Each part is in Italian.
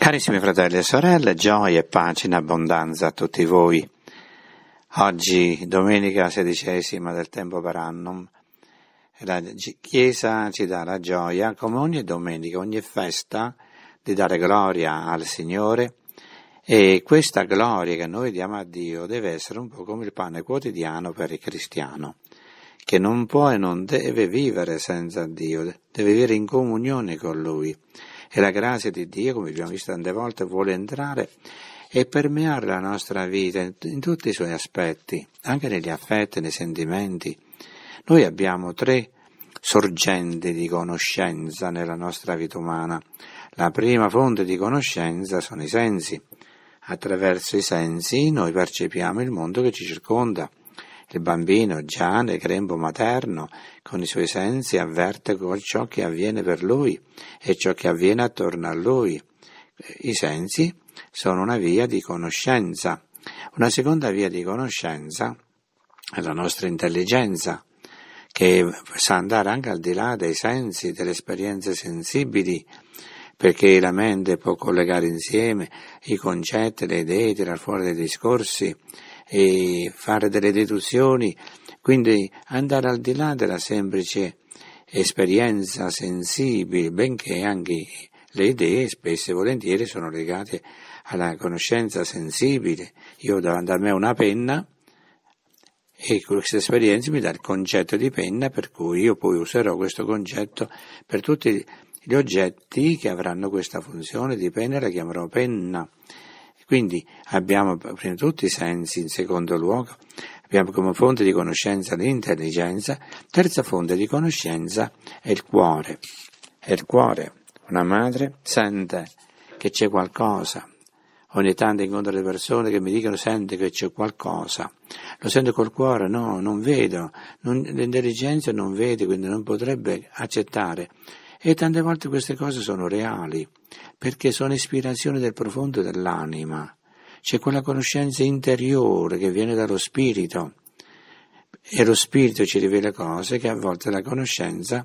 Carissimi fratelli e sorelle, gioia e pace in abbondanza a tutti voi. Oggi, domenica sedicesima del tempo per annum, la Chiesa ci dà la gioia, come ogni domenica, ogni festa, di dare gloria al Signore e questa gloria che noi diamo a Dio deve essere un po' come il pane quotidiano per il cristiano, che non può e non deve vivere senza Dio, deve vivere in comunione con Lui e la grazia di Dio, come abbiamo visto tante volte, vuole entrare e permeare la nostra vita in, tutti i suoi aspetti, anche negli affetti, nei sentimenti. Noi abbiamo tre sorgenti di conoscenza nella nostra vita umana. La prima fonte di conoscenza sono i sensi. Attraverso i sensi noi percepiamo il mondo che ci circonda, il bambino, già nel grembo materno, con i suoi sensi avverte ciò che avviene per lui e ciò che avviene attorno a lui. I sensi sono una via di conoscenza. Una seconda via di conoscenza è la nostra intelligenza, che sa andare anche al di là dei sensi, delle esperienze sensibili, perché la mente può collegare insieme i concetti, le idee, tirar fuori dei discorsi, e fare delle deduzioni, quindi andare al di là della semplice esperienza sensibile, benché anche le idee spesso e volentieri sono legate alla conoscenza sensibile. Io davanti a me una penna e questa esperienza mi dà il concetto di penna per cui io poi userò questo concetto per tutti gli oggetti che avranno questa funzione di penna, la chiamerò penna quindi abbiamo prima di tutti i sensi, in secondo luogo abbiamo come fonte di conoscenza l'intelligenza, terza fonte di conoscenza è il cuore. È il cuore. Una madre sente che c'è qualcosa. Ogni tanto incontro le persone che mi dicono sente che c'è qualcosa. Lo sento col cuore, no, non vedo. Non, l'intelligenza non vede, quindi non potrebbe accettare e tante volte queste cose sono reali, perché sono ispirazioni del profondo dell'anima. C'è quella conoscenza interiore che viene dallo spirito. E lo spirito ci rivela cose che a volte la conoscenza,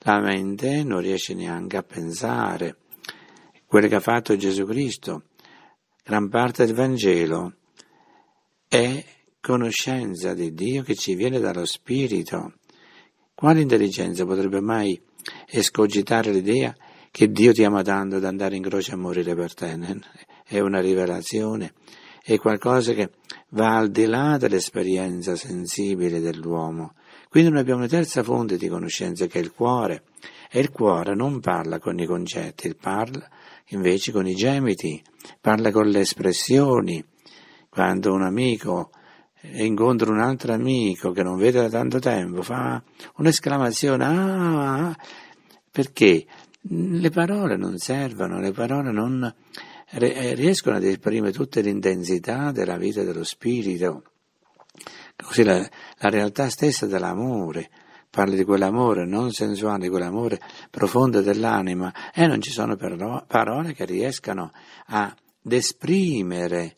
la mente non riesce neanche a pensare. Quello che ha fatto Gesù Cristo, gran parte del Vangelo, è conoscenza di Dio che ci viene dallo spirito. Quale intelligenza potrebbe mai escogitare l'idea che Dio ti ama tanto da andare in croce a morire per te è una rivelazione, è qualcosa che va al di là dell'esperienza sensibile dell'uomo. Quindi noi abbiamo una terza fonte di conoscenza che è il cuore e il cuore non parla con i concetti, parla invece con i gemiti, parla con le espressioni. Quando un amico e incontro un altro amico che non vedo da tanto tempo, fa un'esclamazione, ah, ah, ah, perché le parole non servono, le parole non eh, riescono ad esprimere tutta l'intensità della vita dello spirito, così la, la realtà stessa dell'amore. parla di quell'amore non sensuale, di quell'amore profondo dell'anima e non ci sono parole che riescano ad esprimere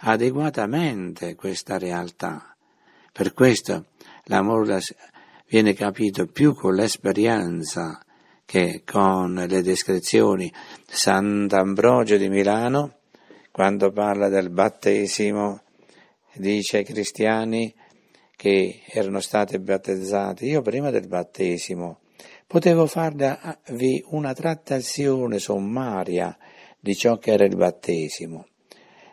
adeguatamente questa realtà. Per questo l'amore viene capito più con l'esperienza che con le descrizioni. Sant'Ambrogio di Milano, quando parla del battesimo, dice ai cristiani che erano stati battezzati, io prima del battesimo potevo farvi una trattazione sommaria di ciò che era il battesimo,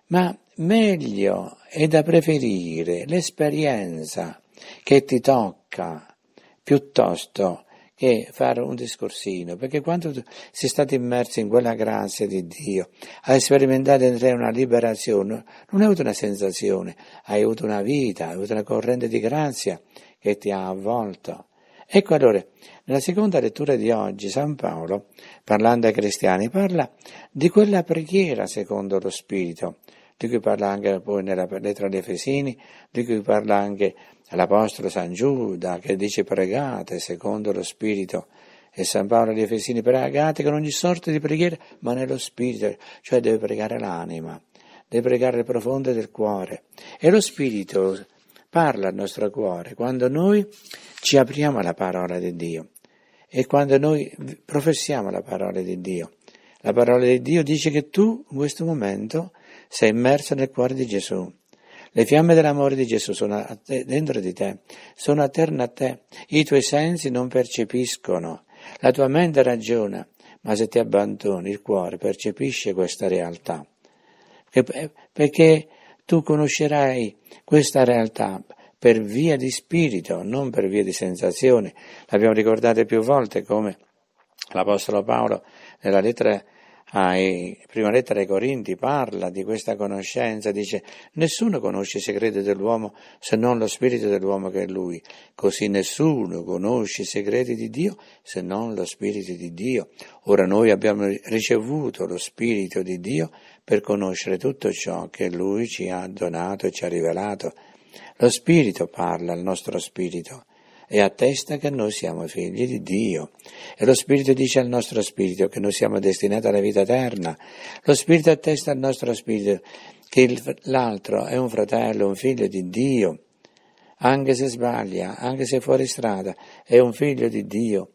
ma meglio è da preferire l'esperienza che ti tocca piuttosto che fare un discorsino, perché quando sei stato immerso in quella grazia di Dio, hai sperimentato in te una liberazione, non hai avuto una sensazione, hai avuto una vita, hai avuto una corrente di grazia che ti ha avvolto. Ecco allora, nella seconda lettura di oggi San Paolo, parlando ai cristiani, parla di quella preghiera secondo lo Spirito, di cui parla anche poi nella lettera di Efesini, di cui parla anche l'Apostolo San Giuda, che dice pregate secondo lo Spirito, e San Paolo di Efesini pregate con ogni sorta di preghiera, ma nello Spirito, cioè deve pregare l'anima, deve pregare le profonde del cuore. E lo Spirito parla al nostro cuore quando noi ci apriamo alla parola di Dio e quando noi professiamo la parola di Dio. La parola di Dio dice che tu in questo momento sei immerso nel cuore di Gesù. Le fiamme dell'amore di Gesù sono te, dentro di te, sono atterne a te. I tuoi sensi non percepiscono, la tua mente ragiona, ma se ti abbandoni il cuore percepisce questa realtà. Eh, perché tu conoscerai questa realtà per via di spirito, non per via di sensazione. L'abbiamo ricordato più volte come l'Apostolo Paolo nella lettera ai prima lettera ai Corinti parla di questa conoscenza, dice nessuno conosce i segreti dell'uomo se non lo spirito dell'uomo che è lui, così nessuno conosce i segreti di Dio se non lo spirito di Dio. Ora noi abbiamo ricevuto lo spirito di Dio per conoscere tutto ciò che lui ci ha donato e ci ha rivelato. Lo spirito parla al nostro spirito e attesta che noi siamo figli di Dio. E lo Spirito dice al nostro spirito che noi siamo destinati alla vita eterna. Lo Spirito attesta al nostro spirito che l'altro è un fratello, un figlio di Dio. Anche se sbaglia, anche se è fuori strada, è un figlio di Dio.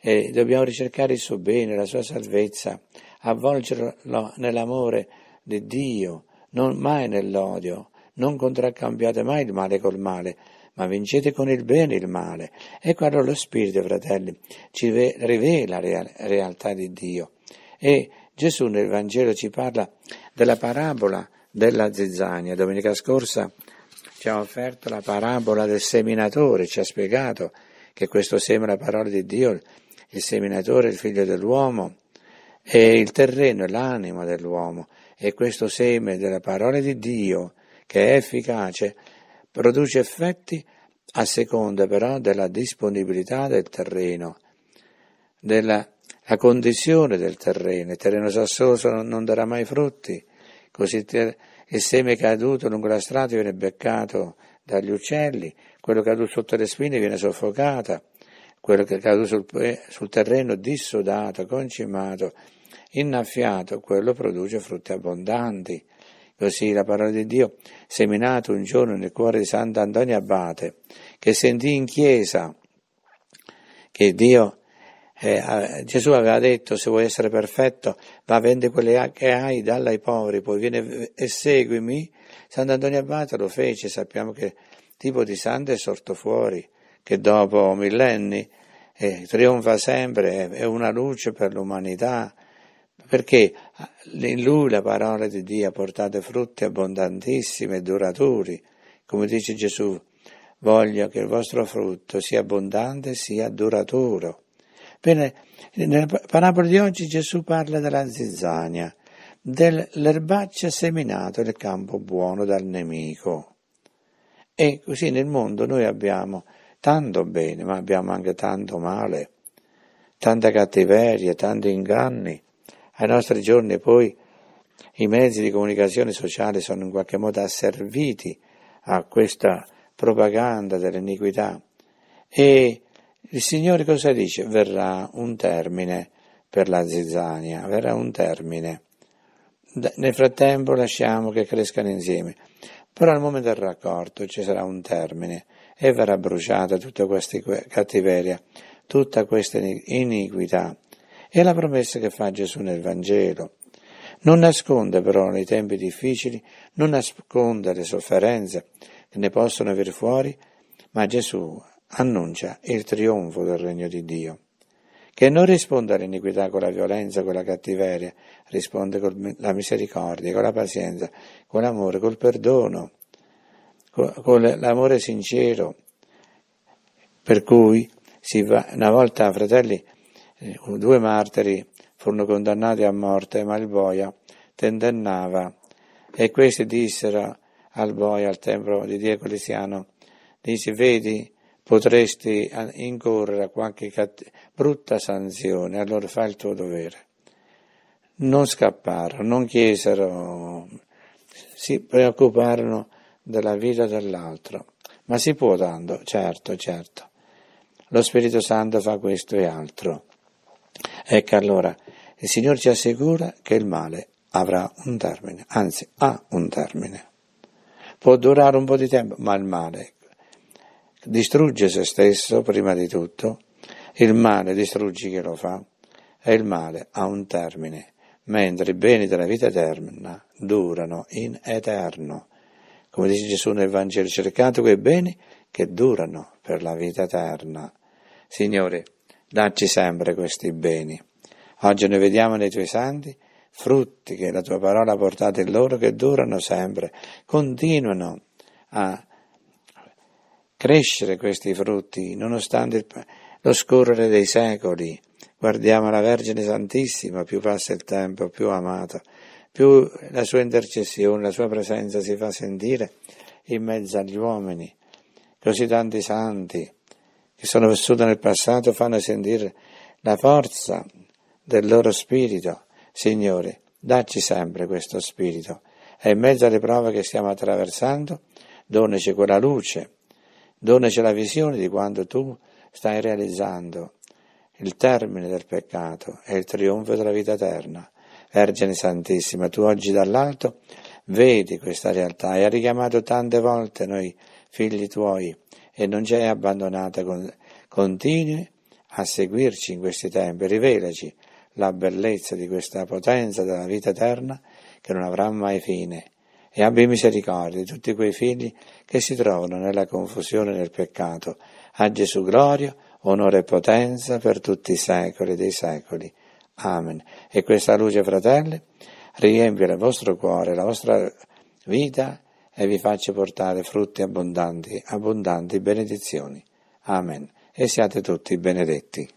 E dobbiamo ricercare il suo bene, la sua salvezza, avvolgerlo nell'amore di Dio, non mai nell'odio. Non contraccambiate mai il male col male, ma vincete con il bene il male. Ecco allora lo Spirito, fratelli, ci rivela la realtà di Dio. E Gesù nel Vangelo ci parla della parabola della zizzania. Domenica scorsa ci ha offerto la parabola del seminatore, ci ha spiegato che questo seme è la parola di Dio, il seminatore il figlio dell'uomo, e il terreno è l'anima dell'uomo, e questo seme della parola di Dio, che è efficace, produce effetti a seconda però della disponibilità del terreno, della condizione del terreno. Il terreno sassoso non darà mai frutti, così il seme caduto lungo la strada viene beccato dagli uccelli, quello caduto sotto le spine viene soffocato, quello che è caduto sul, sul terreno dissodato, concimato, innaffiato, quello produce frutti abbondanti. Così la parola di Dio seminata un giorno nel cuore di Sant'Antonio Abate, che sentì in chiesa che Dio, eh, Gesù aveva detto se vuoi essere perfetto, va vende quelle che hai, dalla ai poveri, poi vieni e seguimi. Sant'Antonio Abate lo fece, sappiamo che tipo di santo è sorto fuori, che dopo millenni eh, trionfa sempre, è una luce per l'umanità, perché in lui la parola di Dio ha portato frutti abbondantissimi e duraturi. Come dice Gesù, voglio che il vostro frutto sia abbondante e sia duraturo. Bene, nella parabola di oggi Gesù parla della zizzania, dell'erbaccia seminato nel campo buono dal nemico. E così nel mondo noi abbiamo tanto bene, ma abbiamo anche tanto male, tanta cattiveria, tanti inganni, ai nostri giorni poi i mezzi di comunicazione sociale sono in qualche modo asserviti a questa propaganda dell'iniquità e il Signore cosa dice? Verrà un termine per la zizzania, verrà un termine. Nel frattempo lasciamo che crescano insieme, però al momento del raccordo ci sarà un termine e verrà bruciata tutta questa cattiveria, tutta questa iniquità è la promessa che fa Gesù nel Vangelo. Non nasconde però nei tempi difficili, non nasconde le sofferenze che ne possono aver fuori, ma Gesù annuncia il trionfo del regno di Dio, che non risponde all'iniquità con la violenza, con la cattiveria, risponde con la misericordia, con la pazienza, con l'amore, col perdono, con l'amore sincero, per cui va, una volta, fratelli, eh, due martiri furono condannati a morte, ma il boia tentennava e questi dissero al boia al tempio di Diocleziano, dice vedi potresti eh, incorrere a qualche cat- brutta sanzione, allora fai il tuo dovere. Non scapparono, non chiesero, si preoccuparono della vita dell'altro, ma si può tanto, certo, certo. Lo Spirito Santo fa questo e altro. Ecco allora, il Signore ci assicura che il male avrà un termine, anzi ha un termine. Può durare un po' di tempo, ma il male distrugge se stesso prima di tutto, il male distrugge chi lo fa e il male ha un termine, mentre i beni della vita eterna durano in eterno. Come dice Gesù nel Vangelo, cercate quei beni che durano per la vita eterna. Signore, Dacci sempre questi beni. Oggi noi vediamo nei tuoi santi frutti che la tua parola ha portato in loro, che durano sempre, continuano a crescere questi frutti nonostante lo scorrere dei secoli. Guardiamo la Vergine Santissima, più passa il tempo, più amata, più la sua intercessione, la sua presenza si fa sentire in mezzo agli uomini. Così tanti santi che sono vissute nel passato fanno sentire la forza del loro spirito. Signore, dacci sempre questo spirito e in mezzo alle prove che stiamo attraversando, donaci quella luce, donaci la visione di quando tu stai realizzando il termine del peccato e il trionfo della vita eterna. Vergine Santissima, tu oggi dall'alto vedi questa realtà e hai richiamato tante volte noi figli tuoi e non ci hai abbandonata con, continui a seguirci in questi tempi, rivelaci la bellezza di questa potenza della vita eterna che non avrà mai fine e abbi misericordia di tutti quei figli che si trovano nella confusione del peccato. A Gesù gloria, onore e potenza per tutti i secoli dei secoli. Amen. E questa luce, fratelli, riempie il vostro cuore, la vostra vita e vi faccia portare frutti abbondanti, abbondanti benedizioni. Amen. E siate tutti benedetti.